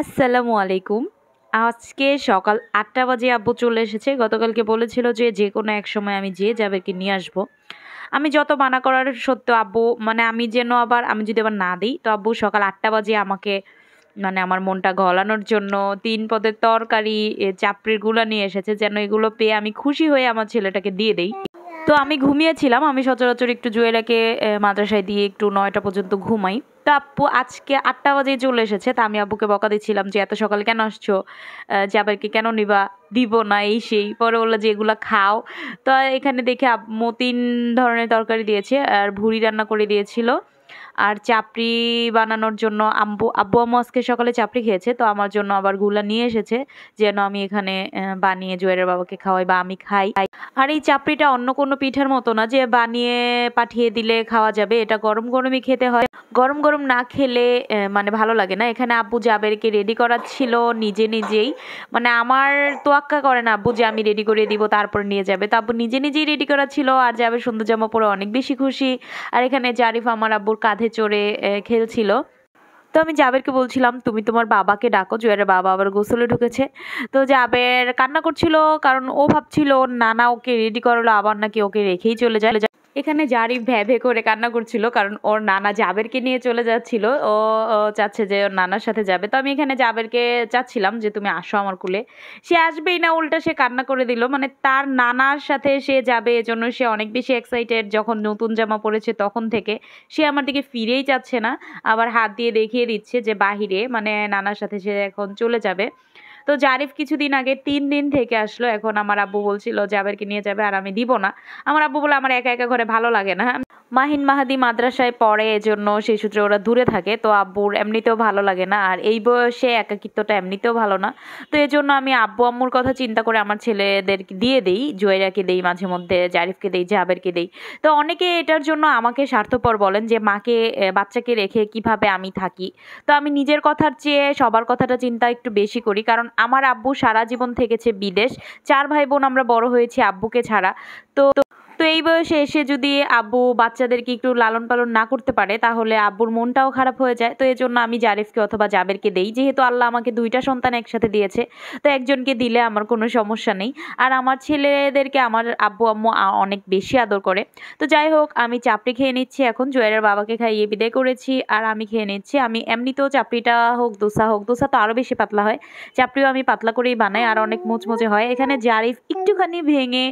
আসসালামু আলাইকুম আজকে সকাল আটটা বাজে আব্বু চলে এসেছে গতকালকে বলেছিল যে যে কোনো এক সময় আমি যাবে যাবেরকে নিয়ে আসবো আমি যত মানা করার সত্ত্বেও আব্বু মানে আমি যেন আবার আমি যদি আবার না দিই তো আব্বু সকাল আটটা বাজে আমাকে মানে আমার মনটা ঘলানোর জন্য তিন পদের তরকারি চাপড়ির গুলা নিয়ে এসেছে যেন এগুলো পেয়ে আমি খুশি হয়ে আমার ছেলেটাকে দিয়ে দেই তো আমি ঘুমিয়েছিলাম আমি সচরাচর একটু জুয়েলাকে মাদ্রাসায় দিয়ে একটু নয়টা পর্যন্ত ঘুমাই তো আপু আজকে আটটা বাজে চলে এসেছে তা আমি আব্বুকে বকা দিচ্ছিলাম যে এত সকাল কেন আসছো আবারকে কেন নিবা দিব না এই সেই পরে বললো যে এগুলো খাও তো এখানে দেখে আম্মু তিন ধরনের তরকারি দিয়েছে আর ভুড়ি রান্না করে দিয়েছিলো আর চাপড়ি বানানোর জন্য আব্বু আব্বু আম্মু আজকে সকালে চাপড়ি খেয়েছে তো আমার জন্য আবার গুলা নিয়ে এসেছে যেন আমি এখানে বানিয়ে জুয়েরের বাবাকে খাওয়াই বা আমি খাই আর এই চাপড়িটা অন্য কোনো পিঠার মতো না যে বানিয়ে পাঠিয়ে দিলে খাওয়া যাবে এটা গরম গরমই খেতে হয় গরম গরম না খেলে মানে ভালো লাগে না এখানে আব্বু জাবেরকে রেডি ছিল নিজে নিজেই মানে আমার তোয়াক্কা করে না আব্বু যে আমি রেডি করে দিব তারপর নিয়ে যাবে তো আব্বু নিজে নিজেই রেডি করা ছিল আর জাবের সুন্দর জামা পরে অনেক বেশি খুশি আর এখানে জারিফ আমার আব্বুর কাঁধে চড়ে খেলছিল তো আমি জাবেরকে বলছিলাম তুমি তোমার বাবাকে ডাকো জুয়ারের বাবা আবার গোসলে ঢুকেছে তো জাবের কান্না করছিল কারণ ও ভাবছিল ওর নানা ওকে রেডি করালো আবার নাকি ওকে রেখেই চলে যায় এখানে জারি ভ্যা ভ্যা করে কান্না করছিল কারণ ওর নানা জাবেরকে নিয়ে চলে যাচ্ছিল ও চাচ্ছে যে ওর নানার সাথে যাবে তো আমি এখানে জাবেরকে চাচ্ছিলাম যে তুমি আসো আমার কুলে সে আসবেই না উল্টা সে কান্না করে দিল মানে তার নানার সাথে সে যাবে এজন্য সে অনেক বেশি এক্সাইটেড যখন নতুন জামা পড়েছে তখন থেকে সে আমার দিকে ফিরেই যাচ্ছে না আবার হাত দিয়ে দেখিয়ে দিচ্ছে যে বাহিরে মানে নানার সাথে সে এখন চলে যাবে তো জারিফ কিছুদিন আগে তিন দিন থেকে আসলো এখন আমার আব্বু বলছিল যে আবারকে নিয়ে যাবে আর আমি দিব না আমার আব্বু বলে আমার একা একা ঘরে ভালো লাগে না মাহিন মাহাদি মাদ্রাসায় পড়ে এজন্য সেই সূত্রে ওরা দূরে থাকে তো আব্বুর এমনিতেও ভালো লাগে না আর এই বয়সে একাকিত্বটা এমনিতেও ভালো না তো এজন্য আমি আব্বু আম্মুর কথা চিন্তা করে আমার ছেলেদের দিয়ে দিই জয়েরাকে দেই মাঝে মধ্যে জারিফকে দেই জাবেরকে দেই তো অনেকে এটার জন্য আমাকে স্বার্থপর বলেন যে মাকে বাচ্চাকে রেখে কিভাবে আমি থাকি তো আমি নিজের কথার চেয়ে সবার কথাটা চিন্তা একটু বেশি করি কারণ আমার আব্বু সারা জীবন থেকেছে বিদেশ চার ভাই বোন আমরা বড় হয়েছি আব্বুকে ছাড়া তো তো এই বয়সে এসে যদি আব্বু বাচ্চাদেরকে একটু লালন পালন না করতে পারে তাহলে আব্বুর মনটাও খারাপ হয়ে যায় তো এই জন্য আমি জারিফকে অথবা জাবেরকে দেই যেহেতু আল্লাহ আমাকে দুইটা সন্তান একসাথে দিয়েছে তো একজনকে দিলে আমার কোনো সমস্যা নেই আর আমার ছেলেদেরকে আমার আব্বু আম্মু অনেক বেশি আদর করে তো যাই হোক আমি চাপড়ি খেয়ে নিচ্ছি এখন জয়ের বাবাকে খাইয়ে বিদায় করেছি আর আমি খেয়ে নিচ্ছি আমি এমনিতেও চাপড়িটা হোক দোসা হোক দোসা তো আরও বেশি পাতলা হয় চাপড়িও আমি পাতলা করেই বানাই আর অনেক মুচমুচে হয় এখানে জারিফ একটুখানি ভেঙে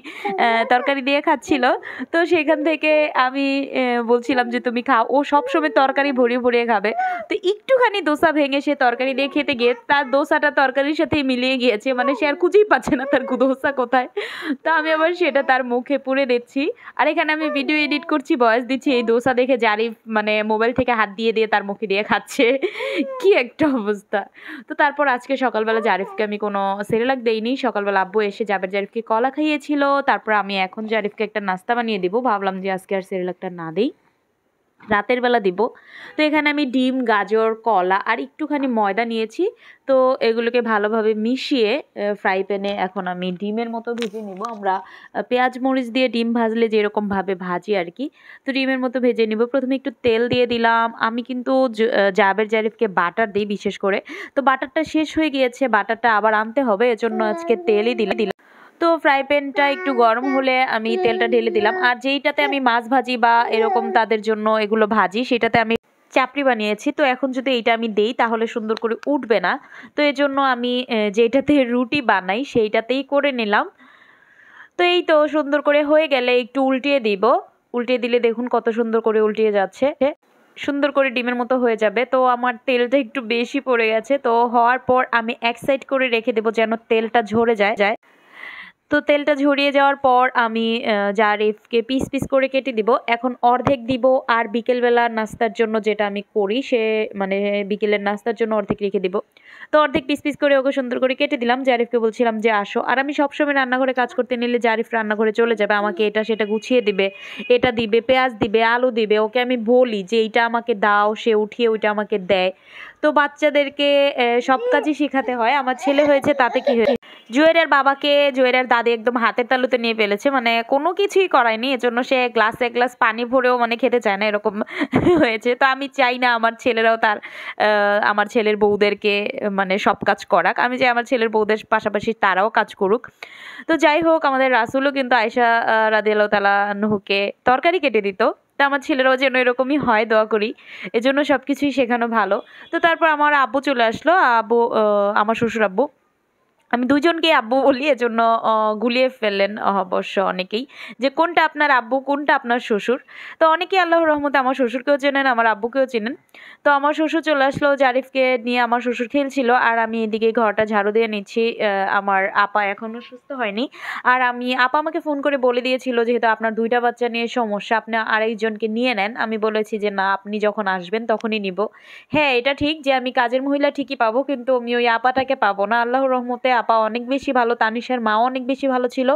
তরকারি দিয়ে খাচ্ছি ছিল তো সেখান থেকে আমি বলছিলাম যে তুমি খাও ও সবসময় তরকারি ভরিয়ে ভরিয়ে খাবে তো একটুখানি দোসা ভেঙে সে তরকারি দিয়ে খেতে গিয়ে তার দোসাটা তরকারির সাথে মিলিয়ে গিয়েছে মানে সে আর খুঁজেই পাচ্ছে না তার দোসা কোথায় তো আমি আবার সেটা তার মুখে পুড়ে দিচ্ছি আর এখানে আমি ভিডিও এডিট করছি বয়স দিচ্ছি এই দোসা দেখে জারিফ মানে মোবাইল থেকে হাত দিয়ে দিয়ে তার মুখে দিয়ে খাচ্ছে কি একটা অবস্থা তো তারপর আজকে সকালবেলা জারিফকে আমি কোনো সেরেলাক দেইনি সকালবেলা আব্বু এসে জাবের জারিফকে কলা খাইয়েছিল তারপর আমি এখন জারিফকে একটা নাস্তা বানিয়ে দেবো ভাবলাম যে আজকে আর একটা না দেই রাতের বেলা দিব তো এখানে আমি ডিম গাজর কলা আর একটুখানি ময়দা নিয়েছি তো এগুলোকে ভালোভাবে মিশিয়ে ফ্রাই প্যানে এখন আমি ডিমের মতো ভেজে নিব আমরা পেঁয়াজ মরিচ দিয়ে ডিম ভাজলে যেরকমভাবে ভাজি আর কি তো ডিমের মতো ভেজে নিব প্রথমে একটু তেল দিয়ে দিলাম আমি কিন্তু জাবের জারিফকে বাটার দিই বিশেষ করে তো বাটারটা শেষ হয়ে গিয়েছে বাটারটা আবার আনতে হবে এজন্য আজকে তেলই দিলাম তো ফ্রাই প্যানটা একটু গরম হলে আমি তেলটা ঢেলে দিলাম আর যেইটাতে আমি মাছ ভাজি বা এরকম তাদের জন্য এগুলো ভাজি সেটাতে আমি চাপড়ি বানিয়েছি তো এখন যদি এইটা আমি দেই তাহলে সুন্দর করে উঠবে না তো এই জন্য আমি যেটাতে রুটি বানাই সেইটাতেই করে নিলাম তো এই তো সুন্দর করে হয়ে গেলে একটু উল্টিয়ে দিব উল্টিয়ে দিলে দেখুন কত সুন্দর করে উল্টিয়ে যাচ্ছে সুন্দর করে ডিমের মতো হয়ে যাবে তো আমার তেলটা একটু বেশি পড়ে গেছে তো হওয়ার পর আমি এক সাইড করে রেখে দেবো যেন তেলটা ঝরে যায় যায় তো তেলটা ঝরিয়ে যাওয়ার পর আমি জারিফকে পিস পিস করে কেটে দিব এখন অর্ধেক দিব আর বিকেলবেলা নাস্তার জন্য যেটা আমি করি সে মানে বিকেলের নাস্তার জন্য অর্ধেক রেখে দিব তো অর্ধেক পিস পিস করে ওকে সুন্দর করে কেটে দিলাম জারিফকে বলছিলাম যে আসো আর আমি সবসময় রান্নাঘরে কাজ করতে নিলে জারিফ রান্নাঘরে চলে যাবে আমাকে এটা সেটা গুছিয়ে দিবে এটা দিবে পেঁয়াজ দিবে আলু দিবে ওকে আমি বলি যে এইটা আমাকে দাও সে উঠিয়ে ওইটা আমাকে দেয় তো বাচ্চাদেরকে সব কাজই শেখাতে হয় আমার ছেলে হয়েছে তাতে কি হয়েছে জুয়েলের বাবাকে জুয়েলের দাদি একদম হাতের তালুতে নিয়ে ফেলেছে মানে কোনো কিছুই করায়নি এজন্য সে গ্লাসে এক গ্লাস পানি ভরেও মানে খেতে চায় না এরকম হয়েছে তো আমি চাই না আমার ছেলেরাও তার আমার ছেলের বউদেরকে মানে সব কাজ করাক আমি চাই আমার ছেলের বউদের পাশাপাশি তারাও কাজ করুক তো যাই হোক আমাদের রাসুলও কিন্তু আয়সা রাদিয়াল্লাহ তালা নুহুকে তরকারি কেটে দিত তা আমার ছেলেরাও যেন এরকমই হয় দোয়া করি এজন্য সব কিছুই শেখানো ভালো তো তারপর আমার আব্বু চলে আসলো আব্বু আমার শ্বশুর আব্বু আমি দুজনকে আব্বু বলি এজন্য গুলিয়ে ফেললেন অবশ্য অনেকেই যে কোনটা আপনার আব্বু কোনটা আপনার শ্বশুর তো অনেকেই আল্লাহর রহমতে আমার শ্বশুরকেও চেনেন আমার আব্বুকেও চেনেন তো আমার শ্বশুর চলে আসলো জারিফকে নিয়ে আমার শ্বশুর খেলছিল আর আমি এদিকে ঘরটা ঝাড়ু দিয়ে নিচ্ছি আমার আপা এখনও সুস্থ হয়নি আর আমি আপা আমাকে ফোন করে বলে দিয়েছিল যেহেতু আপনার দুইটা বাচ্চা নিয়ে সমস্যা আপনি আরেকজনকে নিয়ে নেন আমি বলেছি যে না আপনি যখন আসবেন তখনই নিব হ্যাঁ এটা ঠিক যে আমি কাজের মহিলা ঠিকই পাবো কিন্তু আমি ওই আপাটাকে পাবো না আল্লাহর রহমতে আপা অনেক বেশি ভালো তানিশের মাও অনেক বেশি ভালো ছিল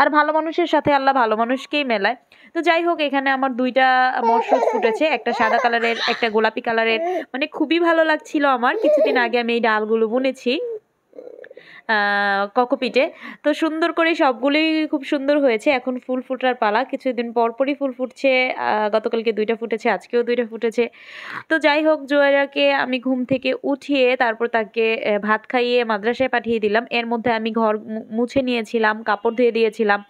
আর ভালো মানুষের সাথে আল্লাহ ভালো মানুষকেই মেলায় তো যাই হোক এখানে আমার দুইটা মশরুম ফুটেছে একটা সাদা কালারের একটা গোলাপি কালারের মানে খুবই ভালো লাগছিল আমার কিছুদিন আগে আমি এই ডালগুলো বুনেছি ককোপিটে তো সুন্দর করে সবগুলোই খুব সুন্দর হয়েছে এখন ফুল ফুটার পালা কিছুদিন পরপরই ফুল ফুটছে গতকালকে দুইটা ফুটেছে আজকেও দুইটা ফুটেছে তো যাই হোক জোয়ারাকে আমি ঘুম থেকে উঠিয়ে তারপর তাকে ভাত খাইয়ে মাদ্রাসায় পাঠিয়ে দিলাম এর মধ্যে আমি ঘর মুছে নিয়েছিলাম কাপড় ধুয়ে দিয়েছিলাম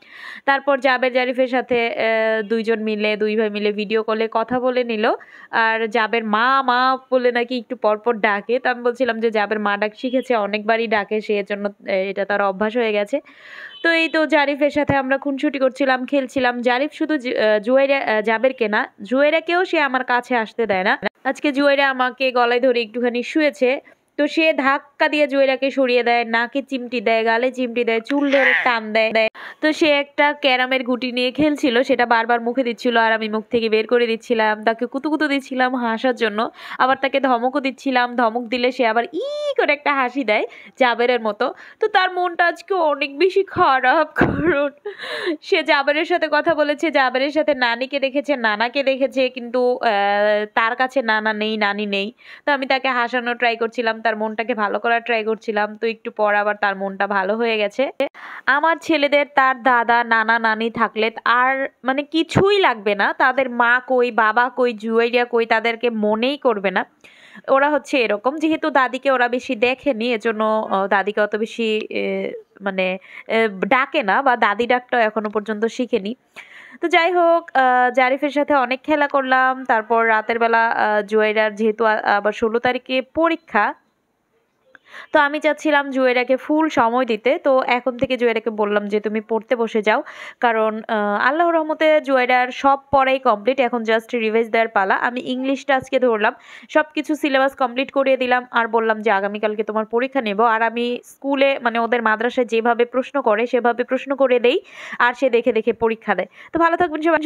তারপর জাবের জারিফের সাথে দুইজন মিলে দুই ভাই মিলে ভিডিও কলে কথা বলে নিল আর জাবের মা মা বলে নাকি একটু পরপর ডাকে তো আমি বলছিলাম যে জাবের মা ডাক শিখেছে অনেকবারই ডাকে সে জন্য জন্য এটা তার অভ্যাস হয়ে গেছে তো এই তো জারিফের সাথে আমরা খুনসুটি করছিলাম খেলছিলাম জারিফ শুধু জুয়েরা যাবের কেনা জুয়েরাকেও সে আমার কাছে আসতে দেয় না আজকে জুয়েরা আমাকে গলায় ধরে একটুখানি শুয়েছে তো সে ধাক্কা দিয়ে জুয়েলাকে সরিয়ে দেয় নাকে চিমটি দেয় গালে চিমটি দেয় চুল ধরে হ্যাঁ। টান দেয় দেয় তো সে একটা ক্যারামের গুটি নিয়ে খেলছিল সেটা বারবার মুখে দিচ্ছিল আর আমি মুখ থেকে বের করে দিচ্ছিলাম তাকে কুতুকুতু দিচ্ছিলাম হাসার জন্য আবার তাকে ধমকও দিচ্ছিলাম ধমক দিলে সে আবার ই করে একটা হাসি দেয় জাবেরের মতো তো তার মনটা আজকে অনেক বেশি খারাপ কারণ সে জাবেরের সাথে কথা বলেছে জাবেরের সাথে নানিকে দেখেছে নানাকে দেখেছে কিন্তু তার কাছে নানা নেই নানি নেই তো আমি তাকে হাসানো ট্রাই করছিলাম তার মনটাকে ভালো করার ট্রাই করছিলাম তো একটু পর আবার তার মনটা ভালো হয়ে গেছে আমার ছেলেদের তার দাদা নানা নানি থাকলে আর মানে কিছুই লাগবে না তাদের মা কই বাবা কই জুয়েরিয়া কই তাদেরকে মনেই করবে না ওরা হচ্ছে এরকম যেহেতু দাদিকে ওরা বেশি দেখেনি এজন্য দাদিকে অত বেশি মানে ডাকে না বা দাদি ডাকটাও এখনো পর্যন্ত শিখেনি তো যাই হোক জারিফের সাথে অনেক খেলা করলাম তারপর রাতের বেলা জুয়েরার যেহেতু আবার ষোলো তারিখে পরীক্ষা তো আমি চাচ্ছিলাম জুয়েরাকে ফুল সময় দিতে তো এখন থেকে জুয়েরাকে বললাম যে তুমি পড়তে বসে যাও কারণ আল্লাহ রহমতে জুয়েরার সব পড়াই কমপ্লিট এখন জাস্ট রিভাইজ দেওয়ার পালা আমি ইংলিশটা আজকে ধরলাম সব কিছু সিলেবাস কমপ্লিট করিয়ে দিলাম আর বললাম যে আগামীকালকে তোমার পরীক্ষা নেব আর আমি স্কুলে মানে ওদের মাদ্রাসায় যেভাবে প্রশ্ন করে সেভাবে প্রশ্ন করে দেই আর সে দেখে দেখে পরীক্ষা দেয় তো ভালো থাকবেন সবাই